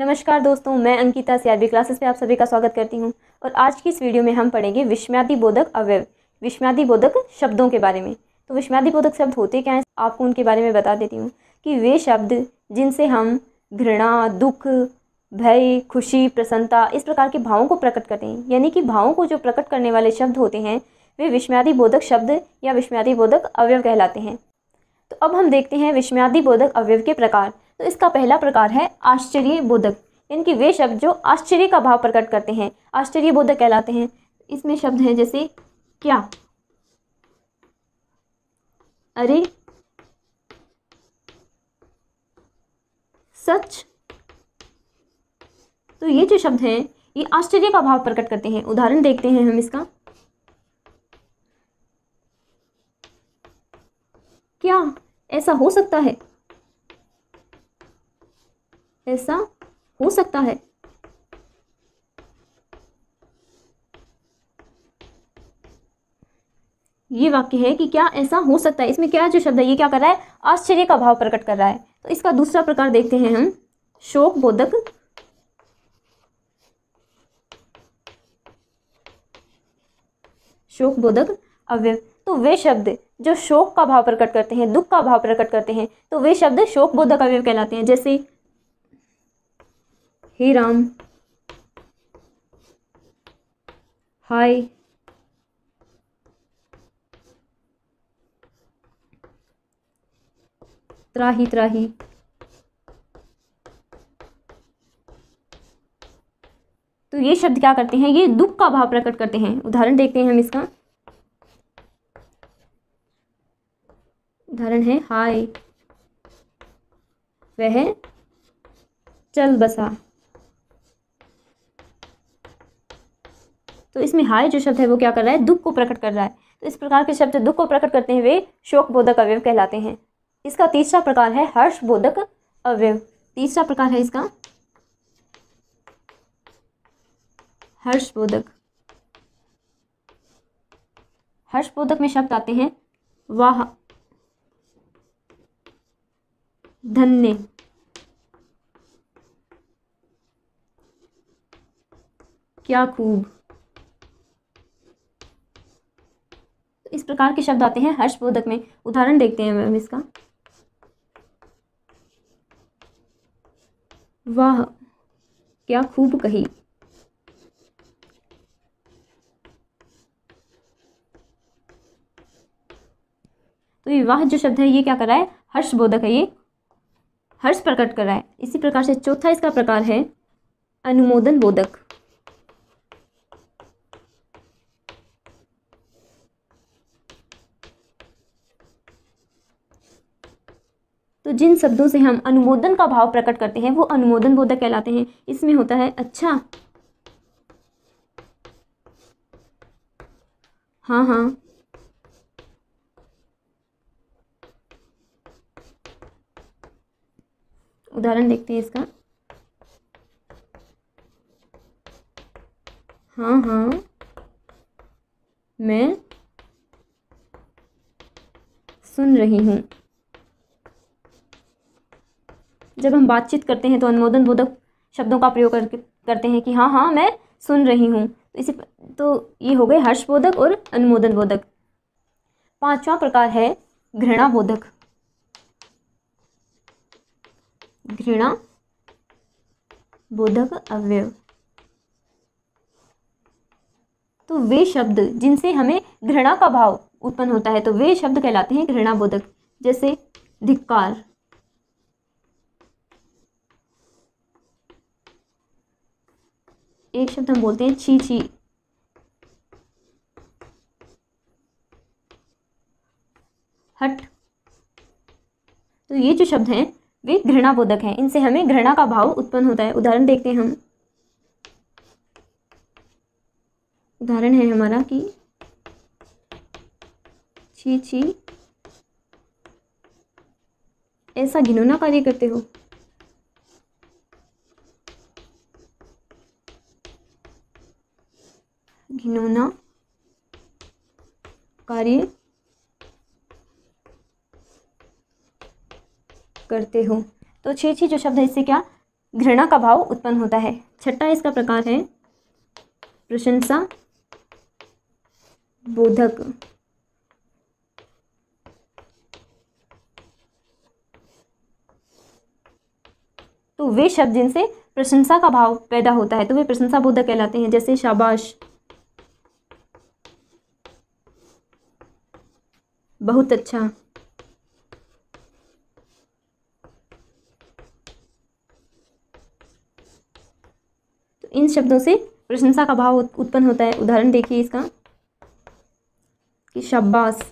नमस्कार दोस्तों मैं अंकिता सीआरबी क्लासेस में आप सभी का स्वागत करती हूं और आज की इस वीडियो में हम पढ़ेंगे विस्म्यादि बोधक अवयव विस्म्यादि बोधक शब्दों के बारे में तो विस्म्यादि बोधक शब्द होते क्या हैं आपको उनके बारे में बता देती हूँ कि वे शब्द जिनसे हम घृणा दुख भय खुशी प्रसन्नता इस प्रकार के भावों को प्रकट करते हैं यानी कि भावों को जो प्रकट करने वाले शब्द होते हैं वे विस्म्यादि बोधक शब्द या विस्म्यादि बोधक अवयव कहलाते हैं तो अब हम देखते हैं विस्म्यादि बोधक अवयव के प्रकार तो इसका पहला प्रकार है आश्चर्य बोधक यानी कि वे शब्द जो आश्चर्य का भाव प्रकट करते हैं आश्चर्य बोधक कहलाते हैं इसमें शब्द हैं जैसे क्या अरे सच तो ये जो शब्द हैं ये आश्चर्य का भाव प्रकट करते हैं उदाहरण देखते हैं हम इसका क्या ऐसा हो सकता है ऐसा हो सकता है ये वाक्य है कि क्या ऐसा हो सकता है इसमें क्या जो शब्द है ये क्या कर रहा है आश्चर्य का भाव प्रकट कर रहा है तो इसका दूसरा प्रकार देखते हैं हम शोक बोधक शोक बोधक अव्यय तो वे शब्द जो शोक का भाव प्रकट करते हैं दुख का भाव प्रकट करते हैं तो वे शब्द शोक बोधक अवयव कहलाते हैं जैसे हे राम हाय त्राही त्राही तो ये शब्द क्या करते हैं ये दुख का भाव प्रकट करते हैं उदाहरण देखते हैं हम इसका उदाहरण है हाय वह चल बसा तो इसमें हाय जो शब्द है वो क्या कर रहा है दुख को प्रकट कर रहा है तो इस प्रकार के शब्द दुख को प्रकट करते हुए शोक बोधक अवयव कहलाते हैं इसका तीसरा प्रकार है हर्ष बोधक अवयव तीसरा प्रकार है इसका हर्ष बोधक हर्ष बोधक में शब्द आते हैं वाह धन्य क्या खूब तो इस प्रकार के शब्द आते हैं हर्षबोधक में उदाहरण देखते हैं मैम इसका वाह क्या खूब कही तो विवाह जो शब्द है ये क्या कर रहा है हर्ष बोधक है ये हर्ष प्रकट कर रहा है इसी प्रकार से चौथा इसका प्रकार है अनुमोदन बोधक जिन शब्दों से हम अनुमोदन का भाव प्रकट करते हैं वो अनुमोदन बोधक कहलाते हैं इसमें होता है अच्छा हाँ हाँ उदाहरण देखते हैं इसका हाँ हाँ मैं सुन रही हूँ जब हम बातचीत करते हैं तो अनुमोदन बोधक शब्दों का प्रयोग करते हैं कि हाँ हाँ मैं सुन रही हूँ इसी तो ये हो गए हर्ष बोधक और अनुमोदन बोधक पांचवा प्रकार है घृणा बोधक घृणा बोधक अव्यय तो वे शब्द जिनसे हमें घृणा का भाव उत्पन्न होता है तो वे शब्द कहलाते हैं घृणा बोधक जैसे धिक्कार एक शब्द हम बोलते हैं छी छी हट तो ये जो शब्द हैं वे घृणाबोधक हैं इनसे हमें घृणा का भाव उत्पन्न होता है उदाहरण देखते हैं हम उदाहरण है हमारा कि छी छी ऐसा घिनौना कार्य करते हो घिनौना कार्य करते हो तो छे छे जो शब्द है इससे क्या घृणा का भाव उत्पन्न होता है छठा इसका प्रकार है प्रशंसा बोधक तो वे शब्द जिनसे प्रशंसा का भाव पैदा होता है तो वे प्रशंसा बोधक कहलाते हैं जैसे शाबाश बहुत अच्छा तो इन शब्दों से प्रशंसा का भाव उत्पन्न होता है उदाहरण देखिए इसका कि शब्बास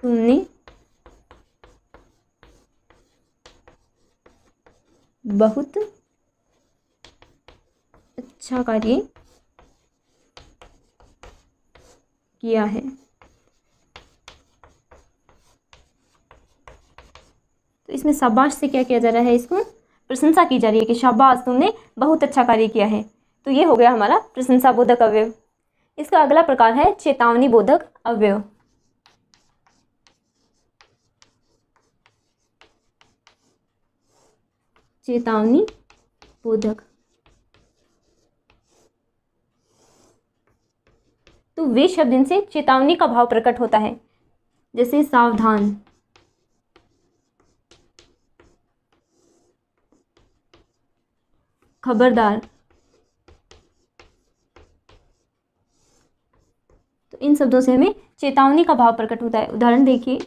तुमने बहुत अच्छा कार्य किया है तो इसमें शाबाश से क्या किया जा रहा है इसको प्रशंसा की जा रही है कि शाबाश तुमने बहुत अच्छा कार्य किया है तो ये हो गया हमारा प्रशंसा बोधक अवयव इसका अगला प्रकार है चेतावनी बोधक अवयव चेतावनी बोधक तो वे शब्द इनसे चेतावनी का भाव प्रकट होता है जैसे सावधान खबरदार तो इन शब्दों से हमें चेतावनी का भाव प्रकट होता है उदाहरण देखिए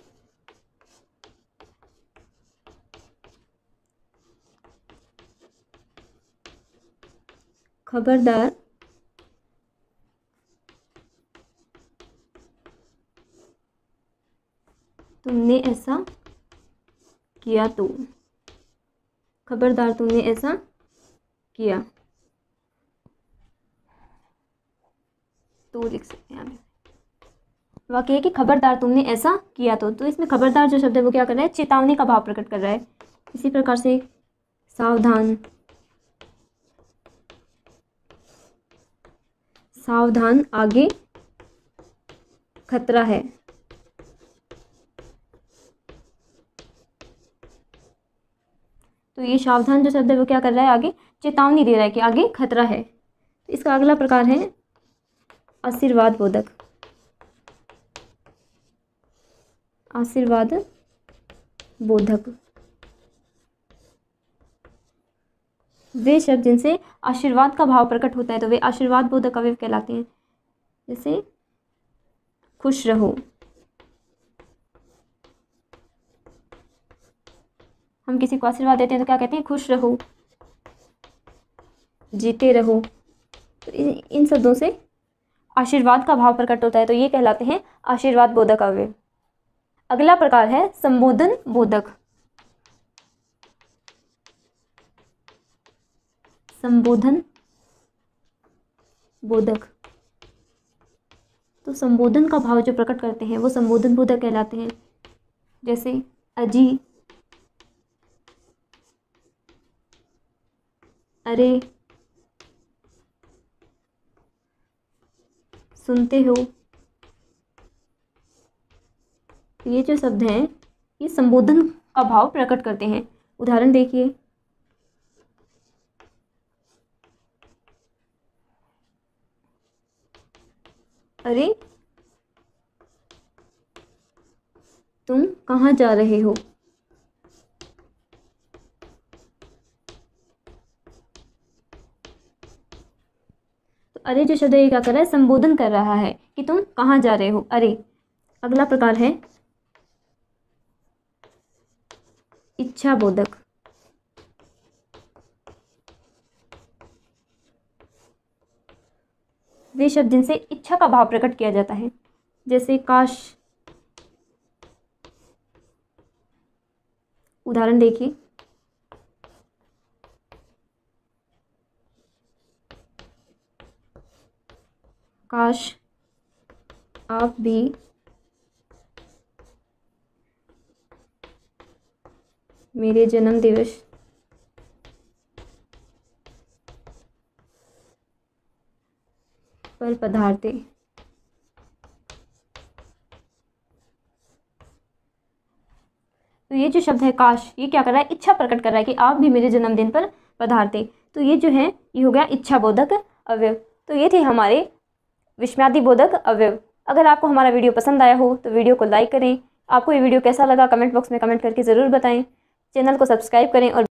खबरदार किया तो खबरदार तूने ऐसा किया तो लिख सकते हैं आप वाक्य है कि खबरदार तुमने ऐसा किया तो तो इसमें खबरदार जो शब्द है वो क्या कर रहा है चेतावनी का भाव प्रकट कर रहा है इसी प्रकार से सावधान सावधान आगे खतरा है तो ये सावधान जो शब्द है वो क्या कर रहा है आगे चेतावनी दे रहा है कि आगे खतरा है तो इसका अगला प्रकार है आशीर्वाद बोधक आशीर्वाद बोधक वे शब्द जिनसे आशीर्वाद का भाव प्रकट होता है तो वे आशीर्वाद बोधक अवयव कहलाते हैं जैसे खुश रहो हम किसी को आशीर्वाद देते हैं तो क्या कहते हैं खुश रहो जीते रहो तो इन शब्दों से आशीर्वाद का भाव प्रकट होता है तो ये कहलाते हैं आशीर्वाद बोधक अव्यय अगला प्रकार है संबोधन बोधक संबोधन बोधक तो संबोधन का भाव जो प्रकट करते हैं वो संबोधन बोधक कहलाते हैं जैसे अजी अरे सुनते हो ये जो शब्द हैं ये संबोधन का भाव प्रकट करते हैं उदाहरण देखिए अरे तुम कहाँ जा रहे हो अरे जो शब्द क्या कर रहा है संबोधन कर रहा है कि तुम कहाँ जा रहे हो अरे अगला प्रकार है इच्छा बोधक वे शब्द जिनसे इच्छा का भाव प्रकट किया जाता है जैसे काश उदाहरण देखिए काश आप भी मेरे जन्म दिवस पर पधारते तो ये जो शब्द है काश ये क्या कर रहा है इच्छा प्रकट कर रहा है कि आप भी मेरे जन्मदिन पर पधारते तो ये जो है ये हो गया इच्छा बोधक अवयव तो ये थे हमारे विस्मयादि बोधक अवयव अगर आपको हमारा वीडियो पसंद आया हो तो वीडियो को लाइक करें आपको ये वीडियो कैसा लगा कमेंट बॉक्स में कमेंट करके ज़रूर बताएं चैनल को सब्सक्राइब करें और